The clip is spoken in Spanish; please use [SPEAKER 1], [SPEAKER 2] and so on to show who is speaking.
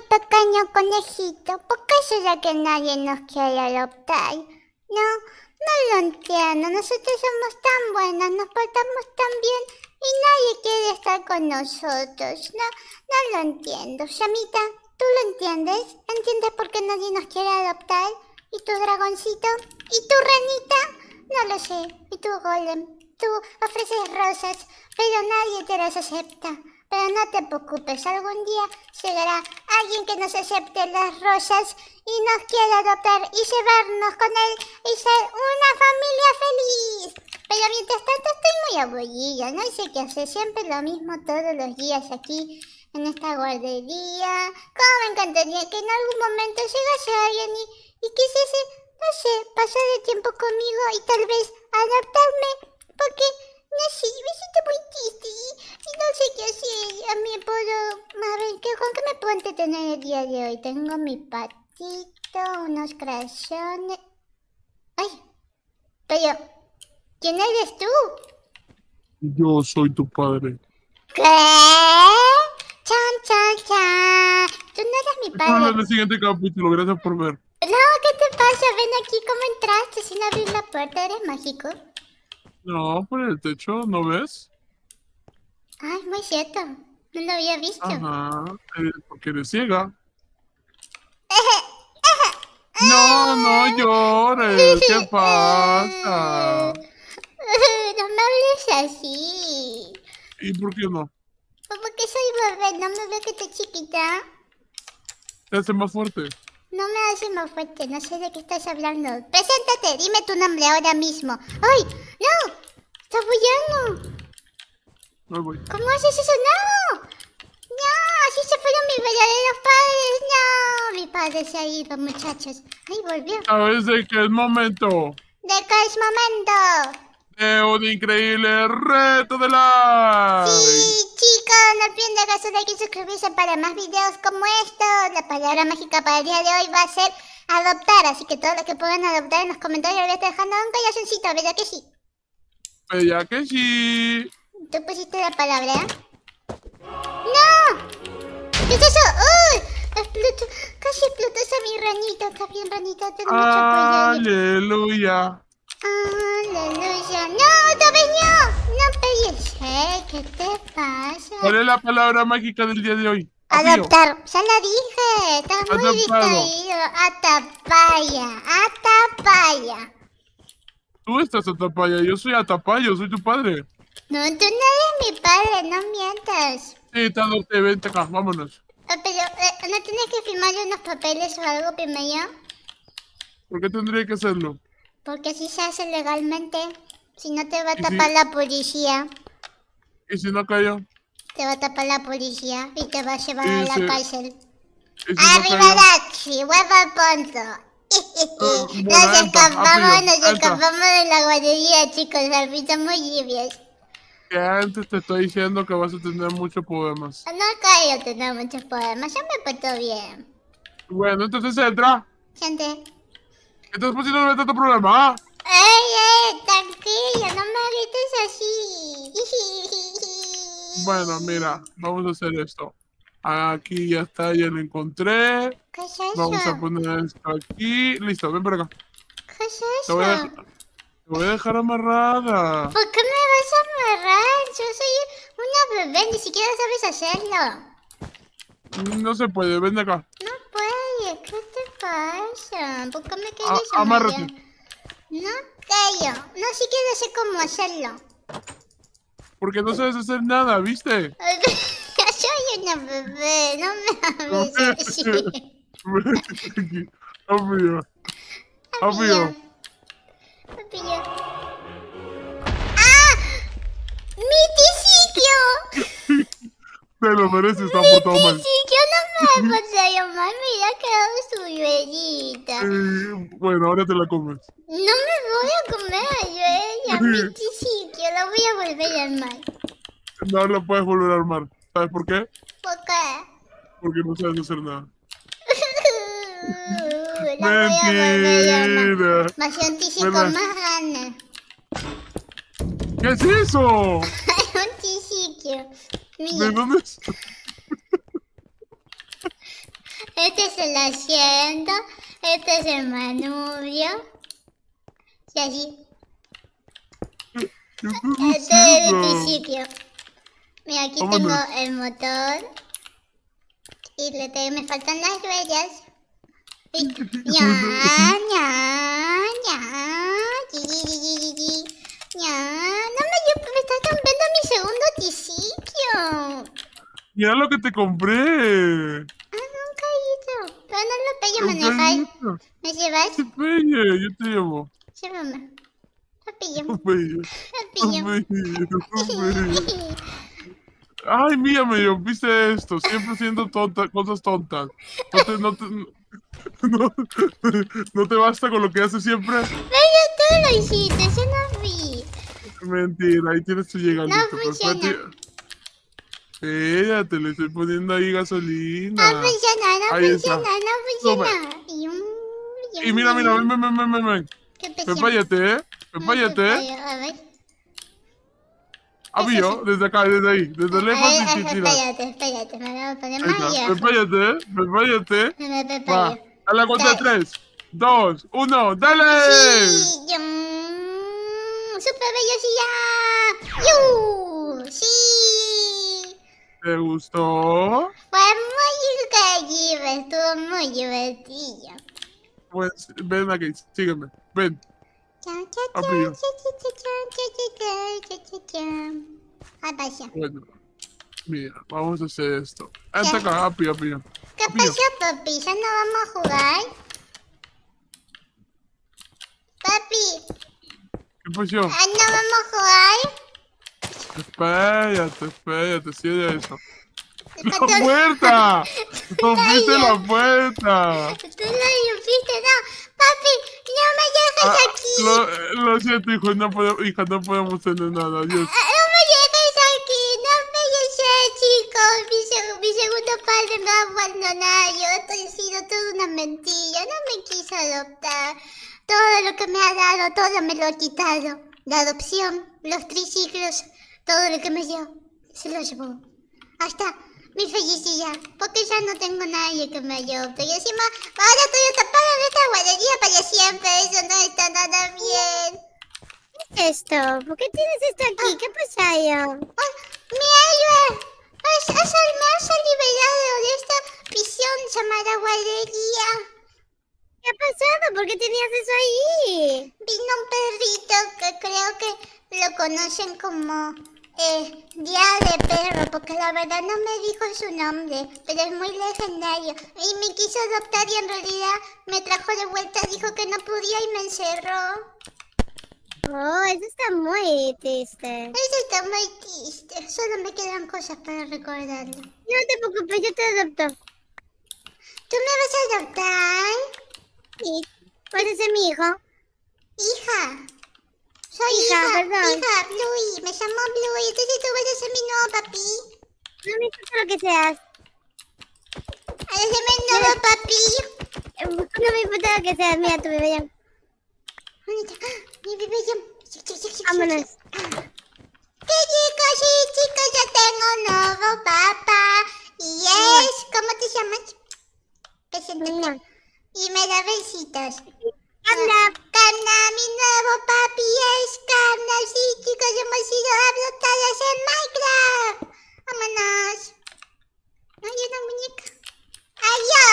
[SPEAKER 1] pequeño conejito, ¿por qué será que nadie nos quiere adoptar? No, no lo entiendo. Nosotros somos tan buenos, nos portamos tan bien y nadie quiere estar con nosotros. No, no lo entiendo. Samita, ¿tú lo entiendes? ¿Entiendes por qué nadie nos quiere adoptar? ¿Y tu dragoncito? ¿Y tu renita? No lo sé. ¿Y tu golem? Tú ofreces rosas, pero nadie te las acepta. Pero no te preocupes, algún día llegará alguien que nos acepte las rosas y nos quiera adoptar y llevarnos con él y ser una familia feliz. Pero mientras tanto estoy muy aburrida, no sé qué hacer, siempre lo mismo todos los días aquí en esta guardería. Cómo me encantaría que en algún momento llegase alguien y, y quisiese, no sé, pasar el tiempo conmigo y tal vez adoptarme porque... No sé, me siento muy triste y, no sé qué hacer. A mí puedo... A ver, ¿qué, ¿con qué me puedo entretener el día de hoy? Tengo mi patito, unos crachones... ¡Ay! Pero... ¿Quién eres tú?
[SPEAKER 2] Yo soy tu padre.
[SPEAKER 1] ¿Qué? ¡Chan, chan, chan! Tú no eres mi padre. Vamos el
[SPEAKER 2] siguiente capítulo, gracias por ver.
[SPEAKER 1] No, ¿qué te pasa? Ven aquí, ¿cómo entraste sin abrir la puerta? ¿Eres mágico?
[SPEAKER 2] No, por el techo, ¿no ves?
[SPEAKER 1] Ay, muy cierto. No lo había visto.
[SPEAKER 2] Ajá, eh, porque eres ciega. no, no llores. ¿Qué pasa?
[SPEAKER 1] No me hables así.
[SPEAKER 2] ¿Y por qué no?
[SPEAKER 1] Pues porque soy bebé, no me veo que estoy chiquita.
[SPEAKER 2] Te hace más fuerte.
[SPEAKER 1] No me hace más fuerte, no sé de qué estás hablando. Preséntate, dime tu nombre ahora mismo. ¡Ay! ¡Está follando! No voy. ¿Cómo haces eso? ¡No! ¡No! ¡Así se fueron mis verdaderos padres! ¡No! Mi padre se ha ido, muchachos. ¡Ay, volvió! ver
[SPEAKER 2] de qué es momento?
[SPEAKER 1] ¿De qué es momento?
[SPEAKER 2] De un increíble reto de la... ¡Sí,
[SPEAKER 1] chicos! No olviden que su like y suscribirse para más videos como estos. La palabra mágica para el día de hoy va a ser adoptar. Así que todos los que puedan adoptar en los comentarios les voy a estar dejando un corazoncito, ¿verdad que sí?
[SPEAKER 2] ya que sí.
[SPEAKER 1] ¿Tú pusiste la palabra? ¡No! ¿Qué es eso? ¡Uy! casi explotó esa mi ranita, bien, ranita, tengo Aleluya. Aleluya. No, dominio no. No ¿qué te pasa? ¿Cuál es la
[SPEAKER 2] palabra mágica del día de hoy? Adaptar.
[SPEAKER 1] Ya la dije. Estás muy distraído. Atapaya. Atapaya.
[SPEAKER 2] Tú estás Atapaya, yo soy a yo soy tu padre.
[SPEAKER 1] No, tú no eres mi padre, no mientas.
[SPEAKER 2] Sí, donde, vente acá, vámonos.
[SPEAKER 1] Ah, pero, eh, ¿no tienes que firmar unos papeles o algo primero?
[SPEAKER 2] ¿Por qué tendría que hacerlo?
[SPEAKER 1] Porque si se hace legalmente, si no te va a tapar la policía.
[SPEAKER 2] ¿Y si no cayó?
[SPEAKER 1] Te va a tapar la policía y te va a llevar a la cárcel. Arriba no Daxi, huevo punto nos escapamos, nos escapamos de la guardería, chicos. Al fin estamos libios.
[SPEAKER 2] antes te estoy diciendo que vas a tener muchos problemas.
[SPEAKER 1] No creo tener muchos problemas, yo me puesto bien.
[SPEAKER 2] Bueno, entonces entra. Gente. Entonces, pues si no me tanto problema? ¿ah?
[SPEAKER 1] Ey, eh, tranquilo, no me grites así.
[SPEAKER 2] Bueno, mira, vamos a hacer esto. Aquí ya está, ya lo encontré.
[SPEAKER 1] ¿Qué es eso? Vamos a poner
[SPEAKER 2] esto aquí. Listo, ven por acá. ¿Qué es eso? Te voy a, te voy a dejar amarrada.
[SPEAKER 1] ¿Por qué me vas a amarrar? Yo soy una bebé, ni siquiera sabes
[SPEAKER 2] hacerlo. No se puede, ven de acá.
[SPEAKER 1] No puede, ¿qué te pasa? ¿Por qué me quieres amarrar? Amárrate. No quiero, no siquiera sé cómo hacerlo.
[SPEAKER 2] Porque no sabes hacer nada, ¿viste?
[SPEAKER 1] soy una bebé, no me hables así.
[SPEAKER 2] Amigo. Amigo. Amigo.
[SPEAKER 1] ¡Ah! ¡Mi sitio!
[SPEAKER 2] Te lo mereces, está portado mal. yo
[SPEAKER 1] no me he yo, me ha quedado su velita.
[SPEAKER 2] bueno, ahora te la comes.
[SPEAKER 1] No me voy a comer a ella. mi sitio, la voy a volver a armar.
[SPEAKER 2] No la puedes volver a armar. ¿Sabes por qué?
[SPEAKER 1] ¿Por qué?
[SPEAKER 2] Porque no sabes hacer nada. La Mentira. Más a más
[SPEAKER 1] grande.
[SPEAKER 2] ¿Qué es eso?
[SPEAKER 1] Un chichiquio. ¿De dónde es? este es el asiento, este es el manubrio. Y así, ¿Qué este es el chichiquio. Mira, aquí tengo el motor. Y le tengo, me faltan las huellas. ya, ya! ¡Ya! No me, yo, me estás cambiando mi segundo tisiquio.
[SPEAKER 2] Mira lo que te compré. ¡Ah,
[SPEAKER 1] Pero no lo pillo manejar.
[SPEAKER 2] ¿Me llevas? Te pille, yo te llevo. Llévame. Lo pillo. Lo pillo. Lo pillo. Ay, mírame, yo viste esto, siempre haciendo tonta, cosas tontas. No te, no, no, te basta con lo que haces siempre.
[SPEAKER 1] Pero tú lo hiciste, yo no fui.
[SPEAKER 2] Mentira, ahí tienes tu llegadito. No
[SPEAKER 1] funciona.
[SPEAKER 2] Espérate, le estoy poniendo ahí gasolina. No funciona, no funciona, no funciona. y, mira, mira, ven, ven, ven, ven, ven. Prepállate, eh. Prepállate,
[SPEAKER 1] eh
[SPEAKER 2] yo ah, desde acá, desde ahí, desde lejos Espérate,
[SPEAKER 1] espérate, me voy a poner más
[SPEAKER 2] Prepárate, prepárate. Me A la cuenta de tres, dos, uno, ¡dale! Sí,
[SPEAKER 1] yo... ¡Super velocidad! ¡Sí!
[SPEAKER 2] ¿Te gustó?
[SPEAKER 1] Fue muy increíble. estuvo muy divertido.
[SPEAKER 2] Pues ven aquí, sígueme, ven mira, vamos a hacer esto. Ah, ah, ¿Qué
[SPEAKER 1] pasó, papi? ¿Ya no vamos a jugar? Papi.
[SPEAKER 2] ¿Qué pasó? ¿Ya no vamos
[SPEAKER 1] a jugar?
[SPEAKER 2] Espérate, espérate, sigue eso.
[SPEAKER 1] ¡La puerta! ¡Rompiste la puerta! ¡Tú la rompiste,
[SPEAKER 2] lo, siento, hijo no, podemos, hacer no podemos tener nada, adiós. Ah,
[SPEAKER 1] no me llegues aquí, no me llegues, chicos. Mi, segundo padre me ha abandonado. Yo sido toda una mentira, no me quiso adoptar. Todo lo que me ha dado, todo me lo ha quitado. La adopción, los triciclos, todo lo que me dio, se lo llevó. Hasta mi felicidad, porque ya no tengo nadie que me ayude. Y encima, ahora estoy atrapada en esta guardería para siempre, eso no está nada bien. ¿Qué es esto? ¿Por qué tienes esto aquí? Ah. ¿Qué pasa, yo? Oh, ¡Mi héroe! Es el me has liberado de esta prisión llamada guardería. ¿Qué ha pasado? ¿Por qué tenías eso ahí? Vino un perrito que creo que lo conocen como eh, Día de Perro, porque la verdad no me dijo su nombre, pero es muy legendario. Y me quiso adoptar y en realidad me trajo de vuelta, dijo que no podía y me encerró. Oh, eso está muy triste. Eso está muy triste. Solo me quedan cosas para recordarlo. No te preocupes, yo te adopto. ¿Tú me vas a adoptar? Sí. ¿Puedes ser mi hijo? Hija soy hija, hija perdón. Hija, me llamo Bluey, entonces tú vas a ser mi nuevo papi. No me importa lo que seas. ¿Vas a ser mi nuevo papi? No me importa lo que seas, mira tu bebé ya. Ah, mi bebé ya. Vámonos. Ah. ¿Qué chicos y chicos? Yo tengo un nuevo papá. Y es... ¿Cómo te llamas? Preséntate. Y me da besitos. Canda. Canda, mi nuevo papá hemos a adoptados en Minecraft. Vámonos. No hay una muñeca. ¡Adiós!